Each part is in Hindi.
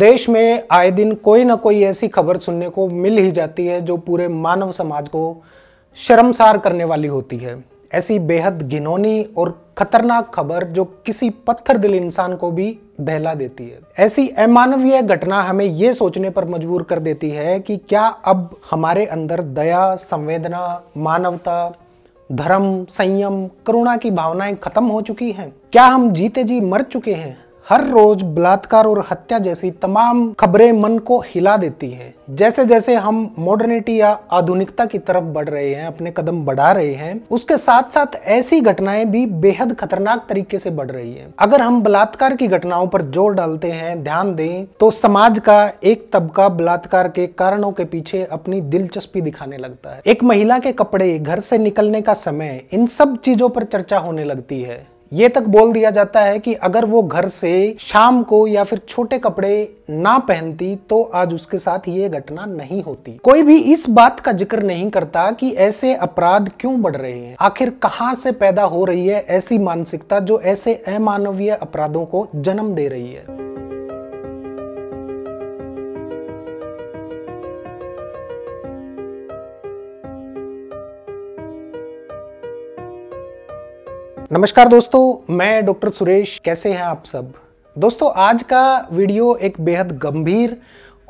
देश में आए दिन कोई ना कोई ऐसी खबर सुनने को मिल ही जाती है जो पूरे मानव समाज को शर्मसार करने वाली होती है ऐसी बेहद घिनौनी और खतरनाक खबर जो किसी पत्थर दिल इंसान को भी दहला देती है ऐसी अमानवीय घटना हमें ये सोचने पर मजबूर कर देती है कि क्या अब हमारे अंदर दया संवेदना मानवता धर्म संयम करुणा की भावनाएं खत्म हो चुकी हैं क्या हम जीते जी मर चुके हैं हर रोज बलात्कार और हत्या जैसी तमाम खबरें मन को हिला देती है जैसे जैसे हम मॉडर्निटी या आधुनिकता की तरफ बढ़ रहे हैं अपने कदम बढ़ा रहे हैं उसके साथ साथ ऐसी घटनाएं भी बेहद खतरनाक तरीके से बढ़ रही है अगर हम बलात्कार की घटनाओं पर जोर डालते हैं ध्यान दें तो समाज का एक तबका बलात्कार के कारणों के पीछे अपनी दिलचस्पी दिखाने लगता है एक महिला के कपड़े घर से निकलने का समय इन सब चीजों पर चर्चा होने लगती है ये तक बोल दिया जाता है कि अगर वो घर से शाम को या फिर छोटे कपड़े ना पहनती तो आज उसके साथ ये घटना नहीं होती कोई भी इस बात का जिक्र नहीं करता कि ऐसे अपराध क्यों बढ़ रहे हैं आखिर कहां से पैदा हो रही है ऐसी मानसिकता जो ऐसे अमानवीय अपराधों को जन्म दे रही है नमस्कार दोस्तों मैं डॉक्टर सुरेश कैसे हैं आप सब दोस्तों आज का वीडियो एक बेहद गंभीर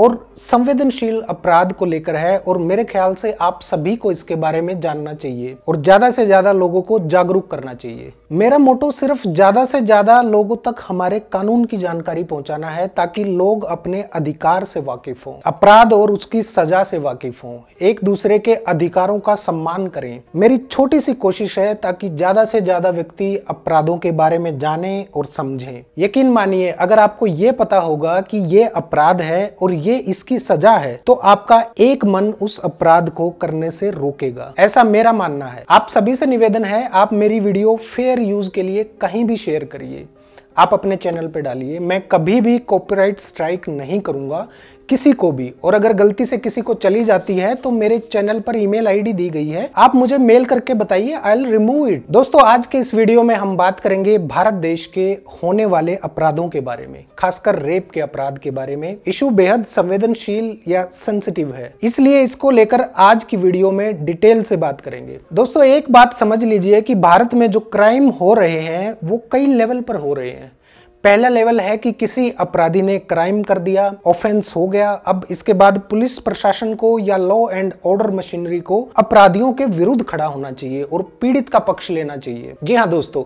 और संवेदनशील अपराध को लेकर है और मेरे ख्याल से आप सभी को इसके बारे में जानना चाहिए और ज्यादा से ज्यादा लोगों को जागरूक करना चाहिए मेरा मोटो सिर्फ ज्यादा से ज्यादा लोगों तक हमारे कानून की जानकारी पहुंचाना है ताकि लोग अपने अधिकार से वाकिफ हों अपराध और उसकी सजा से वाकिफ हों एक दूसरे के अधिकारों का सम्मान करें मेरी छोटी सी कोशिश है ताकि ज्यादा से ज्यादा व्यक्ति अपराधों के बारे में जाने और समझें यकीन मानिए अगर आपको ये पता होगा कि ये अपराध है और ये ये इसकी सजा है तो आपका एक मन उस अपराध को करने से रोकेगा ऐसा मेरा मानना है आप सभी से निवेदन है आप मेरी वीडियो फेयर यूज के लिए कहीं भी शेयर करिए आप अपने चैनल पे डालिए मैं कभी भी कॉपीराइट स्ट्राइक नहीं करूंगा किसी को भी और अगर गलती से किसी को चली जाती है तो मेरे चैनल पर ईमेल आईडी दी गई है आप मुझे मेल करके बताइए आई एल रिमूव इट दोस्तों आज के इस वीडियो में हम बात करेंगे भारत देश के होने वाले अपराधों के बारे में खासकर रेप के अपराध के बारे में इशू बेहद संवेदनशील या सेंसिटिव है इसलिए इसको लेकर आज की वीडियो में डिटेल से बात करेंगे दोस्तों एक बात समझ लीजिए कि भारत में जो क्राइम हो रहे हैं वो कई लेवल पर हो रहे हैं पहला लेवल है कि किसी अपराधी ने क्राइम कर दिया ऑफेंस हो गया अब इसके बाद पुलिस प्रशासन को या लॉ एंड ऑर्डर मशीनरी को अपराधियों के विरुद्ध खड़ा होना चाहिए और पीड़ित का पक्ष लेना चाहिए जी हाँ दोस्तों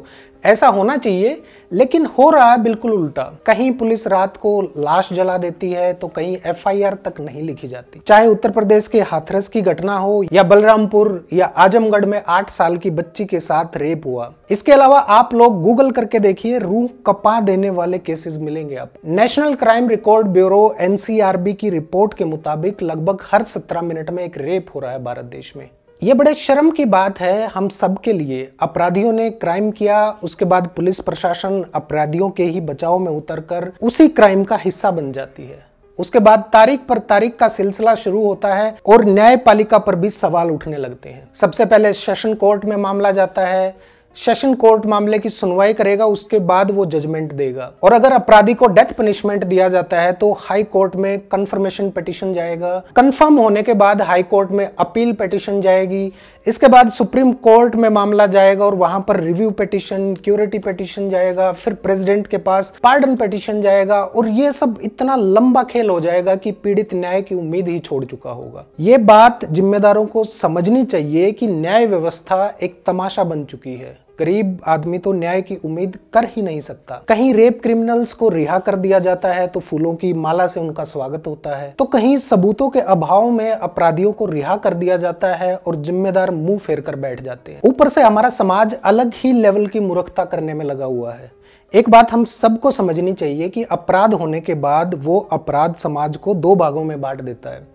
ऐसा होना चाहिए लेकिन हो रहा है बिल्कुल उल्टा कहीं पुलिस रात को लाश जला देती है तो कहीं एफआईआर तक नहीं लिखी जाती चाहे उत्तर प्रदेश के हाथरस की घटना हो या बलरामपुर या आजमगढ़ में आठ साल की बच्ची के साथ रेप हुआ इसके अलावा आप लोग गूगल करके देखिए रूह कपा देने वाले केसेस मिलेंगे आप national crime record bureau NCRB की रिपोर्ट के मुताबिक लगभग हर सत्रह मिनट में एक रेप हो रहा है भारत देश में ये बड़े शर्म की बात है हम सब के लिए अपराधियों ने क्राइम किया उसके बाद पुलिस प्रशासन अपराधियों के ही बचाव में उतरकर उसी क्राइम का हिस्सा बन जाती है उसके बाद तारीख पर तारीख का सिलसिला शुरू होता है और न्यायपालिका पर भी सवाल उठने लगते हैं सबसे पहले सेशन कोर्ट में मामला जाता है सेशन कोर्ट मामले की सुनवाई करेगा उसके बाद वो जजमेंट देगा और अगर अपराधी को डेथ पनिशमेंट दिया जाता है तो हाई कोर्ट में कंफर्मेशन पिटिशन जाएगा कंफर्म होने के बाद हाई कोर्ट में अपील पिटिशन जाएगी इसके बाद सुप्रीम कोर्ट में मामला जाएगा और वहां पर रिव्यू पिटिशन क्यूरिटी पिटिशन जाएगा फिर प्रेसिडेंट के पास पार्डन पिटिशन जाएगा और ये सब इतना लंबा खेल हो जाएगा कि पीड़ित न्याय की उम्मीद ही छोड़ चुका होगा ये बात जिम्मेदारों को समझनी चाहिए कि न्याय व्यवस्था एक तमाशा बन चुकी है गरीब आदमी तो न्याय की उम्मीद कर ही नहीं सकता कहीं रेप क्रिमिनल्स को रिहा कर दिया जाता है तो फूलों की माला से उनका स्वागत होता है तो कहीं सबूतों के अभाव में अपराधियों को रिहा कर दिया जाता है और जिम्मेदार मुंह फेर कर बैठ जाते हैं ऊपर से हमारा समाज अलग ही लेवल की मूर्खता करने में लगा हुआ है एक बात हम सबको समझनी चाहिए कि अपराध होने के बाद वो अपराध समाज को दो भागों में बांट देता है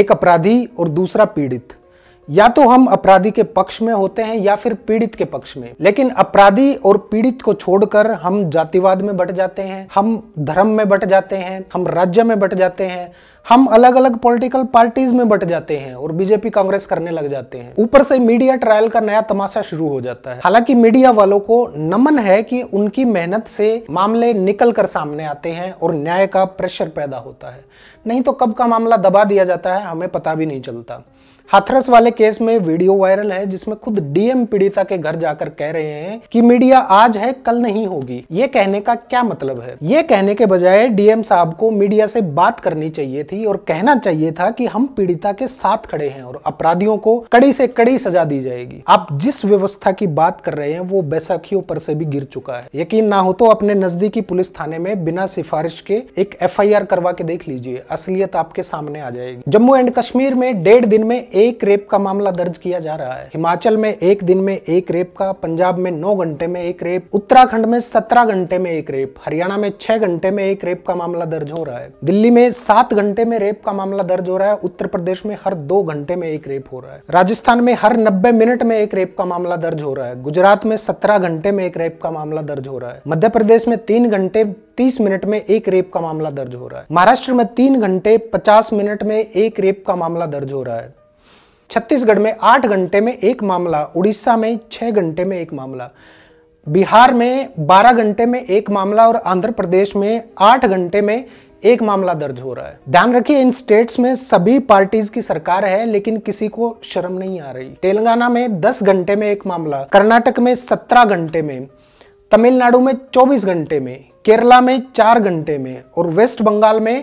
एक अपराधी और दूसरा पीड़ित या तो हम अपराधी के पक्ष में होते हैं या फिर पीड़ित के पक्ष में लेकिन अपराधी और पीड़ित को छोड़कर हम जातिवाद में बट जाते हैं हम धर्म में बट जाते हैं हम राज्य में बट जाते हैं हम अलग अलग पॉलिटिकल पार्टीज में बट जाते हैं और बीजेपी कांग्रेस करने लग जाते हैं ऊपर से मीडिया ट्रायल का नया तमाशा शुरू हो जाता है हालांकि मीडिया वालों को नमन है कि उनकी मेहनत से मामले निकल कर सामने आते हैं और न्याय का प्रेशर पैदा होता है नहीं तो कब का मामला दबा दिया जाता है हमें पता भी नहीं चलता हाथरस वाले केस में वीडियो वायरल है जिसमें खुद डीएम पीड़िता के घर जाकर कह रहे हैं कि मीडिया आज है कल नहीं होगी ये कहने का क्या मतलब है ये कहने के बजाय डीएम साहब को मीडिया से बात करनी चाहिए थी और कहना चाहिए था कि हम पीड़िता के साथ खड़े हैं और अपराधियों को कड़ी से कड़ी सजा दी जाएगी आप जिस व्यवस्था की बात कर रहे हैं वो बैसाखियों पर से भी गिर चुका है यकीन ना हो तो अपने नजदीकी पुलिस थाने में बिना सिफारिश के एक एफ करवा के देख लीजिए असलियत आपके सामने आ जाएगी जम्मू एंड कश्मीर में डेढ़ दिन में एक रेप का मामला दर्ज किया जा रहा है हिमाचल में एक दिन में एक रेप का पंजाब में नौ घंटे में एक रेप उत्तराखंड में सत्रह घंटे में एक रेप हरियाणा में छह घंटे में एक रेप का मामला दर्ज हो रहा है दिल्ली में सात घंटे में रेप का मामला दर्ज हो रहा है उत्तर प्रदेश में हर दो घंटे में एक रेप हो रहा है राजस्थान में हर नब्बे मिनट में एक रेप का मामला दर्ज हो रहा है गुजरात में सत्रह घंटे में एक रेप का मामला दर्ज हो रहा है मध्य प्रदेश में तीन घंटे तीस मिनट में एक रेप का मामला दर्ज हो रहा है महाराष्ट्र में तीन घंटे पचास मिनट में एक रेप का मामला दर्ज हो रहा है छत्तीसगढ़ में आठ घंटे में एक मामला उड़ीसा में छः घंटे में एक मामला बिहार में बारह घंटे में एक मामला और आंध्र प्रदेश में आठ घंटे में एक मामला दर्ज हो रहा है ध्यान रखिए इन स्टेट्स में सभी पार्टीज की सरकार है लेकिन किसी को शर्म नहीं आ रही तेलंगाना में 10 घंटे में एक मामला कर्नाटक में 17 घंटे में तमिलनाडु में 24 घंटे में केरला में 4 घंटे में और वेस्ट बंगाल में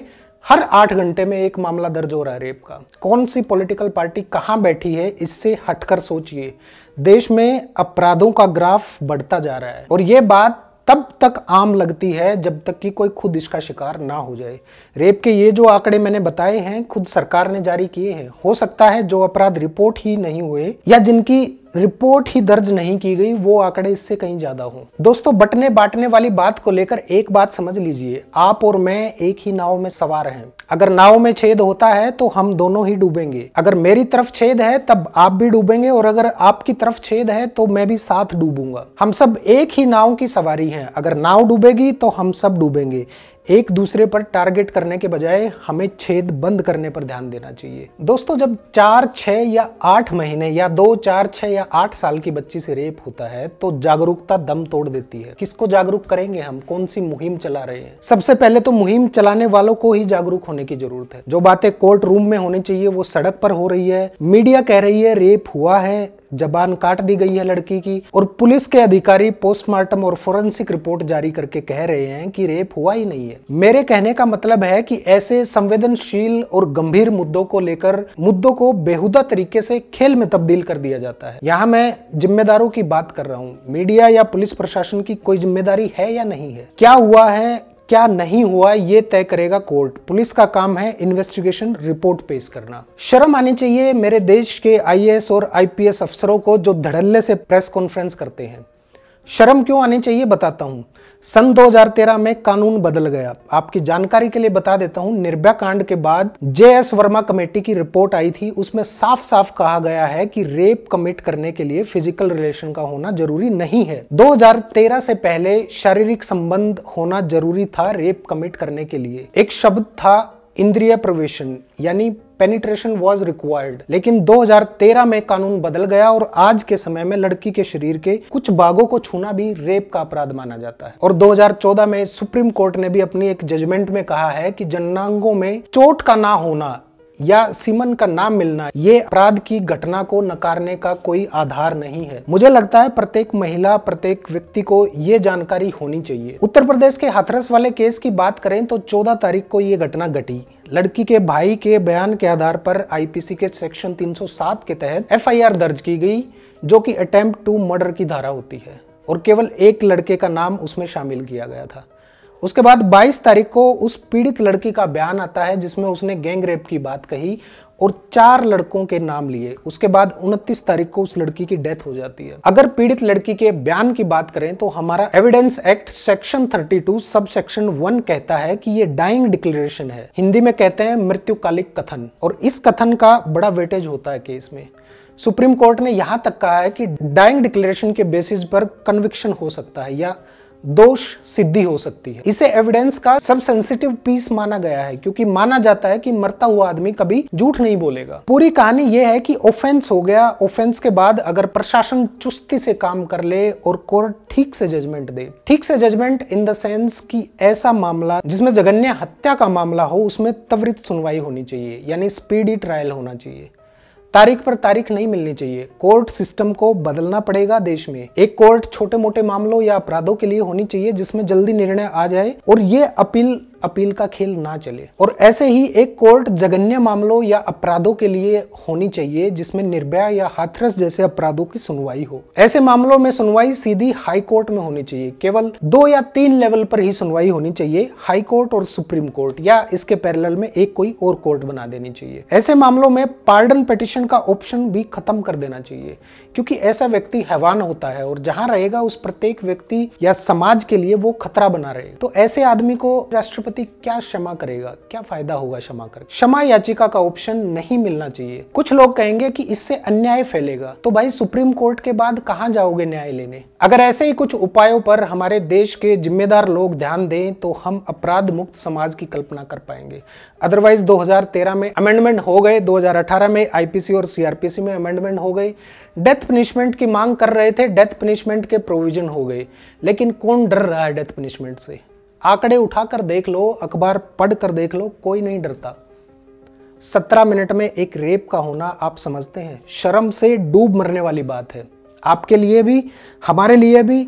हर आठ घंटे में एक मामला दर्ज हो रहा है रेप का कौन सी पॉलिटिकल पार्टी कहाँ बैठी है इससे हटकर सोचिए देश में अपराधों का ग्राफ बढ़ता जा रहा है और ये बात तब तक आम लगती है जब तक कि कोई खुद इसका शिकार ना हो जाए रेप के ये जो आंकड़े मैंने बताए हैं खुद सरकार ने जारी किए हैं हो सकता है जो अपराध रिपोर्ट ही नहीं हुए या जिनकी रिपोर्ट ही दर्ज नहीं की गई वो आंकड़े इससे कहीं ज्यादा हो दोस्तों बटने बांटने वाली बात को लेकर एक बात समझ लीजिए आप और मैं एक ही नाव में सवार हैं अगर नाव में छेद होता है तो हम दोनों ही डूबेंगे अगर मेरी तरफ छेद है तब आप भी डूबेंगे और अगर आपकी तरफ छेद है तो मैं भी साथ डूबूंगा हम सब एक ही नाव की सवारी हैं अगर नाव डूबेगी तो हम सब डूबेंगे एक दूसरे पर टारगेट करने के बजाय हमें छेद बंद करने पर ध्यान देना चाहिए दोस्तों जब चार छः या आठ महीने या दो चार छः या आठ साल की बच्ची से रेप होता है तो जागरूकता दम तोड़ देती है किसको जागरूक करेंगे हम कौन सी मुहिम चला रहे हैं सबसे पहले तो मुहिम चलाने वालों को ही जागरूक होने की जरूरत है जो बातें कोर्ट रूम में होनी चाहिए वो सड़क पर हो रही है मीडिया कह रही है रेप हुआ है जबान काट दी गई है लड़की की और पुलिस के अधिकारी पोस्टमार्टम और फोरेंसिक रिपोर्ट जारी करके कह रहे हैं कि रेप हुआ ही नहीं है मेरे कहने का मतलब है कि ऐसे संवेदनशील और गंभीर मुद्दों को लेकर मुद्दों को बेहुदा तरीके से खेल में तब्दील कर दिया जाता है यहाँ मैं जिम्मेदारों की बात कर रहा हूँ मीडिया या पुलिस प्रशासन की कोई जिम्मेदारी है या नहीं है क्या हुआ है क्या नहीं हुआ ये तय करेगा कोर्ट पुलिस का काम है इन्वेस्टिगेशन रिपोर्ट पेश करना शर्म आनी चाहिए मेरे देश के आईएएस और आईपीएस अफसरों को जो धड़ल्ले से प्रेस कॉन्फ्रेंस करते हैं शर्म क्यों आनी चाहिए बताता हूँ सन 2013 में कानून बदल गया आपकी जानकारी के लिए बता देता हूँ निर्भया कांड के बाद जे एस वर्मा कमेटी की रिपोर्ट आई थी उसमें साफ साफ कहा गया है कि रेप कमिट करने के लिए फिजिकल रिलेशन का होना जरूरी नहीं है 2013 से पहले शारीरिक संबंध होना जरूरी था रेप कमिट करने के लिए एक शब्द था इंद्रिय प्रवेशन यानी पेनिट्रेशन वॉज रिक्वायर्ड लेकिन 2013 में कानून बदल गया और आज के समय में लड़की के शरीर के कुछ भागों को छूना भी रेप का अपराध माना जाता है और 2014 में सुप्रीम कोर्ट ने भी अपनी एक जजमेंट में कहा है कि जन्नांगों में चोट का ना होना या सिमन का नाम मिलना ये अपराध की घटना को नकारने का कोई आधार नहीं है मुझे लगता है प्रत्येक महिला प्रत्येक व्यक्ति को ये जानकारी होनी चाहिए उत्तर प्रदेश के हाथरस वाले केस की बात करें तो 14 तारीख को ये घटना घटी लड़की के भाई के बयान के आधार पर आईपीसी के सेक्शन 307 के तहत एफआईआर दर्ज की गई जो कि अटेम्प्ट टू मर्डर की धारा होती है और केवल एक लड़के का नाम उसमें शामिल किया गया था उसके बाद 22 तारीख को उस पीड़ित लड़की का बयान आता है जिसमें उसने गैंग रेप की बात कही और चार लड़कों के नाम लिए उसके बाद 29 तारीख को उस लड़की की डेथ हो जाती है अगर पीड़ित लड़की के बयान की बात करें तो हमारा evidence act section 32 sub section 1 कहता है कि ये डाइंग डिक्लेरेशन है हिंदी में कहते हैं मृत्युकालिक कथन और इस कथन का बड़ा वेटेज होता है केस में सुप्रीम कोर्ट ने यहां तक कहा है कि डाइंग डिक्लेरेशन के बेसिस पर कन्विक्शन हो सकता है या दोष सिद्धि हो सकती है इसे एविडेंस का सब सेंसिटिव पीस माना गया है क्योंकि माना जाता है कि मरता हुआ आदमी कभी झूठ नहीं बोलेगा पूरी कहानी यह है कि ऑफेंस हो गया ऑफेंस के बाद अगर प्रशासन चुस्ती से काम कर ले और कोर्ट ठीक से जजमेंट दे ठीक से जजमेंट इन द सेंस कि ऐसा मामला जिसमें जघन्य हत्या का मामला हो उसमें त्वरित सुनवाई होनी चाहिए यानी स्पीडी ट्रायल होना चाहिए तारीख पर तारीख नहीं मिलनी चाहिए कोर्ट सिस्टम को बदलना पड़ेगा देश में एक कोर्ट छोटे मोटे मामलों या अपराधों के लिए होनी चाहिए जिसमें जल्दी निर्णय आ जाए और ये अपील अपील का खेल ना चले और ऐसे ही एक कोर्ट जगन्य मामलों या अपराधों के लिए होनी चाहिए जिसमें निर्भया या हाथरस जैसे अपराधों की सुनवाई हो ऐसे मामलों में सुनवाई सीधी हाई कोर्ट में होनी चाहिए केवल दो या तीन लेवल पर ही सुनवाई होनी चाहिए हाई कोर्ट और सुप्रीम कोर्ट या इसके पैरल में एक कोई और कोर्ट बना देनी चाहिए ऐसे मामलों में पार्डन पिटिशन का ऑप्शन भी खत्म कर देना चाहिए क्योंकि ऐसा व्यक्ति हैवान होता है और जहां रहेगा उस प्रत्येक व्यक्ति या समाज के लिए वो खतरा बना रहे तो ऐसे आदमी को राष्ट्रपति राष्ट्रपति क्या क्षमा करेगा क्या फायदा होगा क्षमा कर क्षमा याचिका का ऑप्शन नहीं मिलना चाहिए कुछ लोग कहेंगे कि इससे अन्याय फैलेगा तो भाई सुप्रीम कोर्ट के बाद कहाँ जाओगे न्याय लेने अगर ऐसे ही कुछ उपायों पर हमारे देश के जिम्मेदार लोग ध्यान दें तो हम अपराध मुक्त समाज की कल्पना कर पाएंगे अदरवाइज 2013 में अमेंडमेंट हो गए 2018 में आईपीसी और सीआरपीसी में अमेंडमेंट हो गई डेथ पनिशमेंट की मांग कर रहे थे डेथ पनिशमेंट के प्रोविजन हो गए लेकिन कौन डर रहा है डेथ पनिशमेंट से आंकड़े उठाकर देख लो अखबार पढ़ कर देख लो कोई नहीं डरता सत्रह मिनट में एक रेप का होना आप समझते हैं शर्म से डूब मरने वाली बात है आपके लिए भी हमारे लिए भी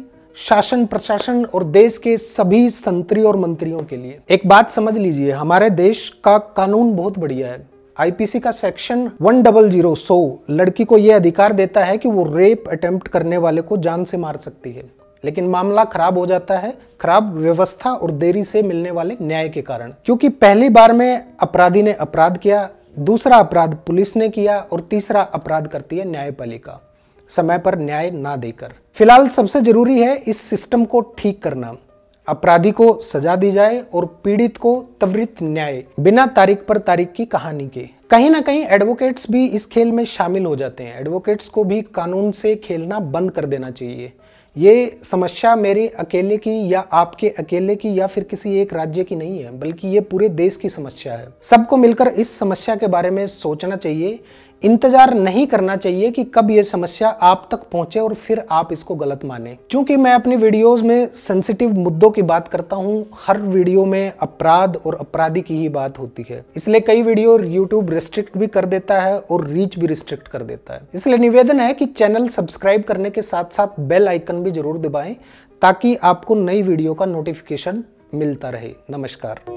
शासन प्रशासन और देश के सभी संतरी और मंत्रियों के लिए एक बात समझ लीजिए हमारे देश का कानून बहुत बढ़िया है आईपीसी का section one double zero so लड़की को यह अधिकार देता है कि वो रेप अटेम्प्ट करने वाले को जान से मार सकती है लेकिन मामला खराब हो जाता है खराब व्यवस्था और देरी से मिलने वाले न्याय के कारण क्योंकि पहली बार में अपराधी ने अपराध किया दूसरा अपराध पुलिस ने किया और तीसरा अपराध करती है न्यायपालिका समय पर न्याय ना देकर फिलहाल सबसे जरूरी है इस सिस्टम को ठीक करना अपराधी को सजा दी जाए और पीड़ित को त्वरित न्याय बिना तारीख पर तारीख की कहानी के कहीं ना कहीं एडवोकेट्स भी इस खेल में शामिल हो जाते हैं एडवोकेट्स को भी कानून से खेलना बंद कर देना चाहिए ये समस्या मेरे अकेले की या आपके अकेले की या फिर किसी एक राज्य की नहीं है बल्कि ये पूरे देश की समस्या है सबको मिलकर इस समस्या के बारे में सोचना चाहिए इंतजार नहीं करना चाहिए कि कब ये समस्या आप तक पहुंचे और फिर आप इसको गलत माने क्योंकि मैं अपनी वीडियोस में सेंसिटिव मुद्दों की बात करता हूं हर वीडियो में अपराध और अपराधी की ही बात होती है इसलिए कई वीडियो यूट्यूब रिस्ट्रिक्ट भी कर देता है और रीच भी रिस्ट्रिक्ट कर देता है इसलिए निवेदन है कि चैनल सब्सक्राइब करने के साथ साथ बेल आइकन भी जरूर दबाएं ताकि आपको नई वीडियो का नोटिफिकेशन मिलता रहे नमस्कार